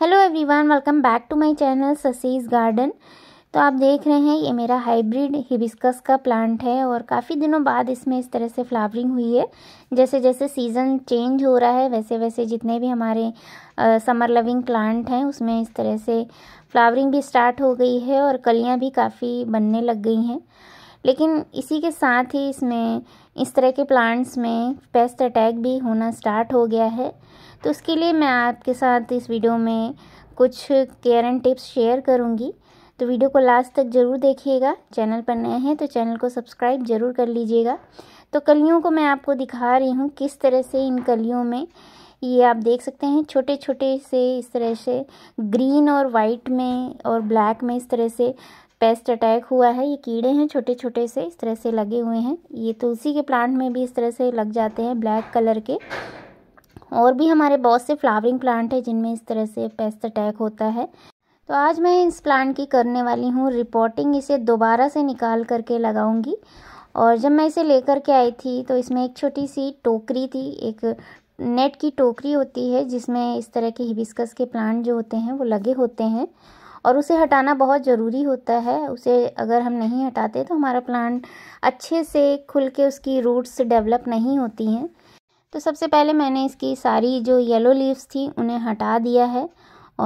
hello everyone welcome back to my channel Sasi's garden तो आप देख रहे हैं ये मेरा हाइब्रिड हिबिस्कस का प्लांट है और काफ़ी दिनों बाद इसमें इस तरह से फ्लावरिंग हुई है जैसे जैसे सीज़न चेंज हो रहा है वैसे वैसे जितने भी हमारे आ, समर लविंग प्लांट हैं उसमें इस तरह से फ्लावरिंग भी स्टार्ट हो गई है और कलियाँ भी काफ़ी बनने लग गई हैं लेकिन इसी के साथ ही इसमें इस तरह के प्लांट्स में पेस्ट अटैक भी होना स्टार्ट हो गया है तो उसके लिए मैं आपके साथ इस वीडियो में कुछ केयर एंड टिप्स शेयर करूँगी तो वीडियो को लास्ट तक ज़रूर देखिएगा चैनल पर नए हैं तो चैनल को सब्सक्राइब ज़रूर कर लीजिएगा तो कलियों को मैं आपको दिखा रही हूँ किस तरह से इन कलियों में ये आप देख सकते हैं छोटे छोटे से इस तरह से ग्रीन और वाइट में और ब्लैक में इस तरह से पेस्ट अटैक हुआ है ये कीड़े हैं छोटे छोटे से इस तरह से लगे हुए हैं ये तुलसी के प्लांट में भी इस तरह से लग जाते हैं ब्लैक कलर के और भी हमारे बहुत से फ्लावरिंग प्लांट है जिनमें इस तरह से पेस्ट अटैक होता है तो आज मैं इस प्लांट की करने वाली हूँ रिपोर्टिंग इसे दोबारा से निकाल करके लगाऊंगी और जब मैं इसे लेकर के आई थी तो इसमें एक छोटी सी टोकरी थी एक नेट की टोकरी होती है जिसमें इस तरह के हिबिस्कस के प्लांट जो होते हैं वो लगे होते हैं और उसे हटाना बहुत ज़रूरी होता है उसे अगर हम नहीं हटाते तो हमारा प्लांट अच्छे से खुल के उसकी रूट्स डेवलप नहीं होती हैं तो सबसे पहले मैंने इसकी सारी जो येलो लीव्स थी उन्हें हटा दिया है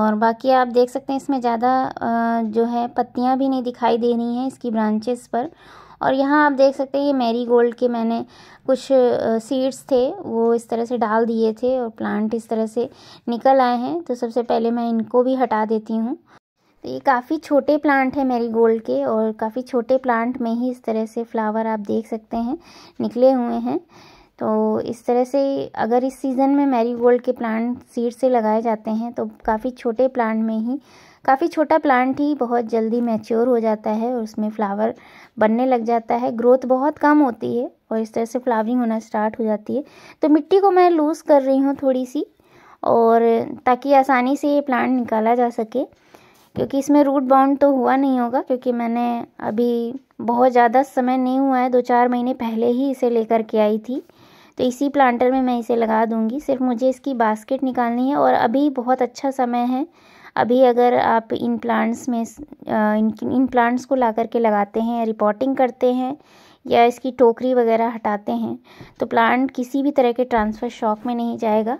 और बाकी आप देख सकते हैं इसमें ज़्यादा जो है पत्तियाँ भी नहीं दिखाई दे रही हैं इसकी ब्रांचेस पर और यहाँ आप देख सकते हैं ये मैरी गोल्ड के मैंने कुछ सीड्स थे वो इस तरह से डाल दिए थे और प्लांट इस तरह से निकल आए हैं तो सबसे पहले मैं इनको भी हटा देती हूँ तो ये काफ़ी छोटे प्लांट है मेरी गोल्ड के और काफ़ी छोटे प्लांट में ही इस तरह से फ्लावर आप देख सकते हैं निकले हुए हैं तो इस तरह से अगर इस सीज़न में मैरी गोल्ड के प्लांट सीड से लगाए जाते हैं तो काफ़ी छोटे प्लांट में ही काफ़ी छोटा प्लांट ही बहुत जल्दी मैच्योर हो जाता है और उसमें फ्लावर बनने लग जाता है ग्रोथ बहुत कम होती है और इस तरह से फ्लावरिंग होना स्टार्ट हो जाती है तो मिट्टी को मैं लूज़ कर रही हूँ थोड़ी सी और ताकि आसानी से ये प्लांट निकाला जा सके क्योंकि इसमें रूट बाउंड तो हुआ नहीं होगा क्योंकि मैंने अभी बहुत ज़्यादा समय नहीं हुआ है दो चार महीने पहले ही इसे लेकर के आई थी तो इसी प्लांटर में मैं इसे लगा दूँगी सिर्फ मुझे इसकी बास्केट निकालनी है और अभी बहुत अच्छा समय है अभी अगर आप इन प्लांट्स में इन इन प्लांट्स को ला करके लगाते हैं रिपोर्टिंग करते हैं या इसकी टोकरी वगैरह हटाते हैं तो प्लांट किसी भी तरह के ट्रांसफ़र शॉक में नहीं जाएगा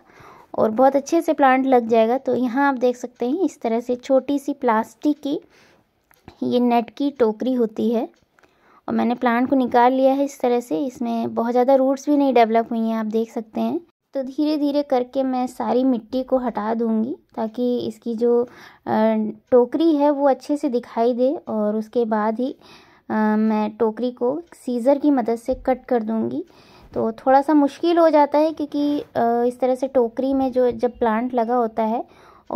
और बहुत अच्छे से प्लांट लग जाएगा तो यहाँ आप देख सकते हैं इस तरह से छोटी सी प्लास्टिक की ये नेट की टोकरी होती है और मैंने प्लांट को निकाल लिया है इस तरह से इसमें बहुत ज़्यादा रूट्स भी नहीं डेवलप हुई हैं आप देख सकते हैं तो धीरे धीरे करके मैं सारी मिट्टी को हटा दूंगी ताकि इसकी जो टोकरी है वो अच्छे से दिखाई दे और उसके बाद ही मैं टोकरी को सीज़र की मदद से कट कर दूंगी तो थोड़ा सा मुश्किल हो जाता है क्योंकि इस तरह से टोकरी में जो जब प्लांट लगा होता है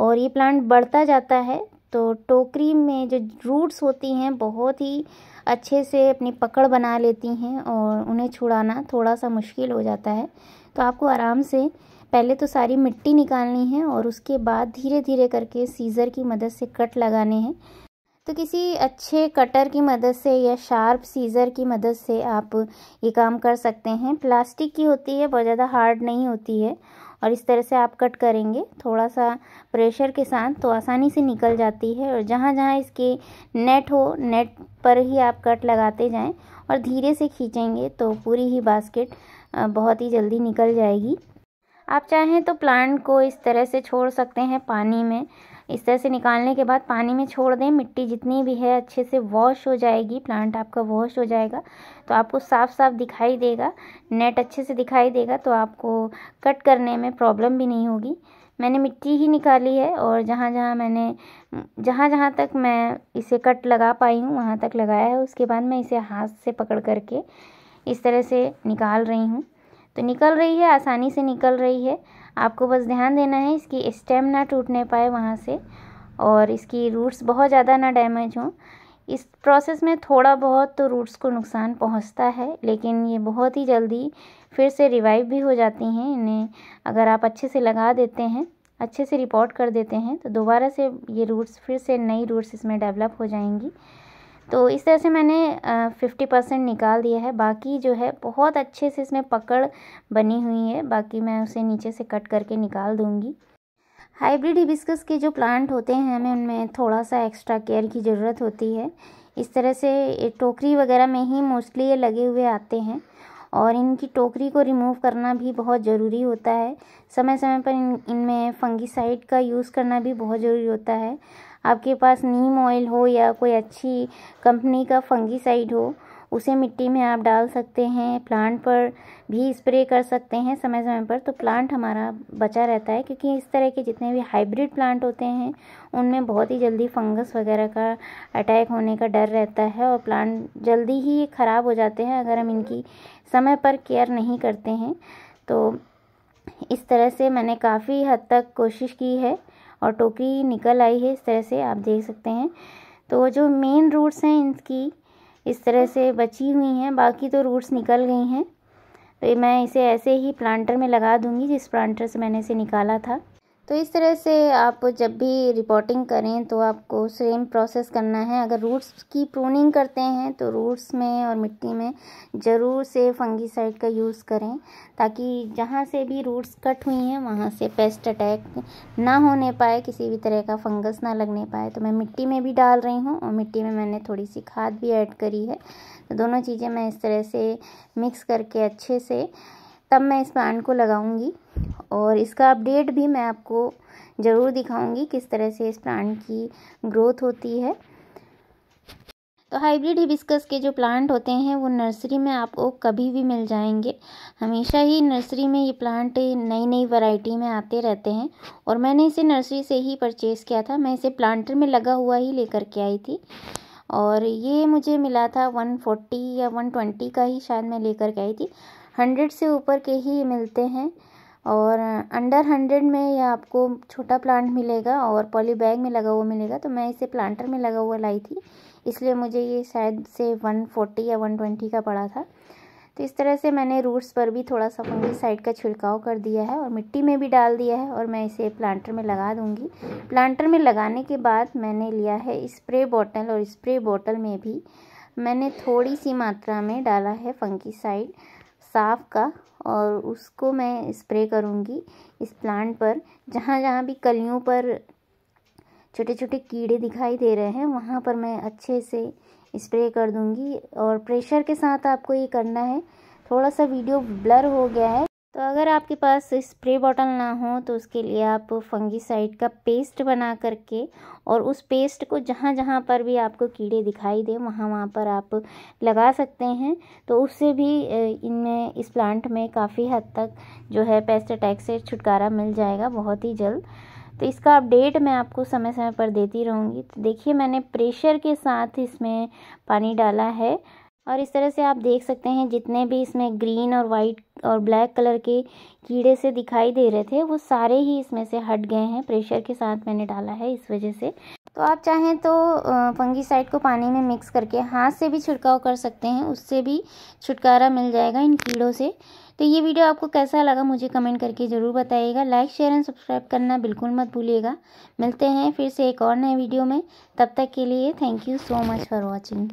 और ये प्लांट बढ़ता जाता है तो टोकरी में जो रूट्स होती हैं बहुत ही अच्छे से अपनी पकड़ बना लेती हैं और उन्हें छुड़ाना थोड़ा सा मुश्किल हो जाता है तो आपको आराम से पहले तो सारी मिट्टी निकालनी है और उसके बाद धीरे धीरे करके सीज़र की मदद से कट लगाने हैं तो किसी अच्छे कटर की मदद से या शार्प सीज़र की मदद से आप ये काम कर सकते हैं प्लास्टिक की होती है बहुत ज़्यादा हार्ड नहीं होती है और इस तरह से आप कट करेंगे थोड़ा सा प्रेशर के साथ तो आसानी से निकल जाती है और जहाँ जहाँ इसके नेट हो नेट पर ही आप कट लगाते जाएं और धीरे से खींचेंगे तो पूरी ही बास्केट बहुत ही जल्दी निकल जाएगी आप चाहें तो प्लांट को इस तरह से छोड़ सकते हैं पानी में इस तरह से निकालने के बाद पानी में छोड़ दें मिट्टी जितनी भी है अच्छे से वॉश हो जाएगी प्लांट आपका वॉश हो जाएगा तो आपको साफ साफ दिखाई देगा नेट अच्छे से दिखाई देगा तो आपको कट करने में प्रॉब्लम भी नहीं होगी मैंने मिट्टी ही निकाली है और जहाँ जहाँ मैंने जहाँ जहाँ तक मैं इसे कट लगा पाई हूँ वहाँ तक लगाया है उसके बाद मैं इसे हाथ से पकड़ करके इस तरह से निकाल रही हूँ तो निकल रही है आसानी से निकल रही है आपको बस ध्यान देना है इसकी स्टेम ना टूटने पाए वहाँ से और इसकी रूट्स बहुत ज़्यादा ना डैमेज हों इस प्रोसेस में थोड़ा बहुत तो रूट्स को नुकसान पहुँचता है लेकिन ये बहुत ही जल्दी फिर से रिवाइव भी हो जाती हैं इन्हें अगर आप अच्छे से लगा देते हैं अच्छे से रिपोर्ट कर देते हैं तो दोबारा से ये रूट्स फिर से नई रूट्स इसमें डेवलप हो जाएंगी तो इस तरह से मैंने फिफ्टी परसेंट निकाल दिया है बाकी जो है बहुत अच्छे से इसमें पकड़ बनी हुई है बाकी मैं उसे नीचे से कट करके निकाल दूँगी हाइब्रिड हिबिस्कस के जो प्लांट होते हैं हमें उनमें थोड़ा सा एक्स्ट्रा केयर की ज़रूरत होती है इस तरह से टोकरी वगैरह में ही मोस्टली ये लगे हुए आते हैं और इनकी टोकरी को रिमूव करना भी बहुत ज़रूरी होता है समय समय पर इन इनमें फंगिसाइड का यूज़ करना भी बहुत ज़रूरी होता है आपके पास नीम ऑयल हो या कोई अच्छी कंपनी का फंगीसाइड हो उसे मिट्टी में आप डाल सकते हैं प्लांट पर भी स्प्रे कर सकते हैं समय समय पर तो प्लांट हमारा बचा रहता है क्योंकि इस तरह के जितने भी हाइब्रिड प्लांट होते हैं उनमें बहुत ही जल्दी फंगस वगैरह का अटैक होने का डर रहता है और प्लांट जल्दी ही ख़राब हो जाते हैं अगर हम इनकी समय पर केयर नहीं करते हैं तो इस तरह से मैंने काफ़ी हद तक कोशिश की है और टोकरी निकल आई है इस तरह से आप देख सकते हैं तो जो मेन रूट्स हैं इनकी इस तरह से बची हुई हैं बाकी तो रूट्स निकल गई हैं तो मैं इसे ऐसे ही प्लांटर में लगा दूंगी जिस प्लांटर से मैंने इसे निकाला था तो इस तरह से आप जब भी रिपोर्टिंग करें तो आपको सेम प्रोसेस करना है अगर रूट्स की प्रूनिंग करते हैं तो रूट्स में और मिट्टी में ज़रूर से फंगीसाइड का यूज़ करें ताकि जहाँ से भी रूट्स कट हुई हैं वहाँ से पेस्ट अटैक ना होने पाए किसी भी तरह का फंगस ना लगने पाए तो मैं मिट्टी में भी डाल रही हूँ और मिट्टी में मैंने थोड़ी सी खाद भी ऐड करी है तो दोनों चीज़ें मैं इस तरह से मिक्स करके अच्छे से तब मैं इस प्लांट को लगाऊंगी और इसका अपडेट भी मैं आपको ज़रूर दिखाऊंगी किस तरह से इस प्लांट की ग्रोथ होती है तो हाइब्रिड हिबिस्कस के जो प्लांट होते हैं वो नर्सरी में आपको कभी भी मिल जाएंगे हमेशा ही नर्सरी में ये प्लांट नई नई वैरायटी में आते रहते हैं और मैंने इसे नर्सरी से ही परचेज़ किया था मैं इसे प्लांटर में लगा हुआ ही लेकर के आई थी और ये मुझे मिला था वन फोर्टी या वन ट्वेंटी का ही शायद मैं लेकर के आई थी हंड्रेड से ऊपर के ही मिलते हैं और अंडर हंड्रेड में यह आपको छोटा प्लांट मिलेगा और पॉली बैग में लगा हुआ मिलेगा तो मैं इसे प्लांटर में लगा हुआ लाई थी इसलिए मुझे ये शायद से वन फोर्टी या वन ट्वेंटी का पड़ा था तो इस तरह से मैंने रूट्स पर भी थोड़ा सा साइड का छिड़काव कर दिया है और मिट्टी में भी डाल दिया है और मैं इसे प्लांटर में लगा दूँगी प्लांटर में लगाने के बाद मैंने लिया है स्प्रे बॉटल और स्प्रे बॉटल में भी मैंने थोड़ी सी मात्रा में डाला है साइड साफ का और उसको मैं स्प्रे करूँगी इस प्लांट पर जहाँ जहाँ भी कलियों पर छोटे छोटे कीड़े दिखाई दे रहे हैं वहाँ पर मैं अच्छे से स्प्रे कर दूँगी और प्रेशर के साथ आपको ये करना है थोड़ा सा वीडियो ब्लर हो गया है तो अगर आपके पास स्प्रे बॉटल ना हो तो उसके लिए आप फंगीसाइड का पेस्ट बना करके और उस पेस्ट को जहाँ जहाँ पर भी आपको कीड़े दिखाई दे वहाँ वहाँ पर आप लगा सकते हैं तो उससे भी इनमें इस प्लांट में काफ़ी हद तक जो है पेस्ट अटैक से छुटकारा मिल जाएगा बहुत ही जल्द तो इसका अपडेट मैं आपको समय समय पर देती रहूँगी तो देखिए मैंने प्रेशर के साथ इसमें पानी डाला है और इस तरह से आप देख सकते हैं जितने भी इसमें ग्रीन और वाइट और ब्लैक कलर के कीड़े से दिखाई दे रहे थे वो सारे ही इसमें से हट गए हैं प्रेशर के साथ मैंने डाला है इस वजह से तो आप चाहें तो फंगीसाइड को पानी में मिक्स करके हाथ से भी छिड़काव कर सकते हैं उससे भी छुटकारा मिल जाएगा इन कीड़ों से तो ये वीडियो आपको कैसा लगा मुझे कमेंट करके ज़रूर बताइएगा लाइक शेयर एंड सब्सक्राइब करना बिल्कुल मत भूलिएगा मिलते हैं फिर से एक और नए वीडियो में तब तक के लिए thank you so much for watching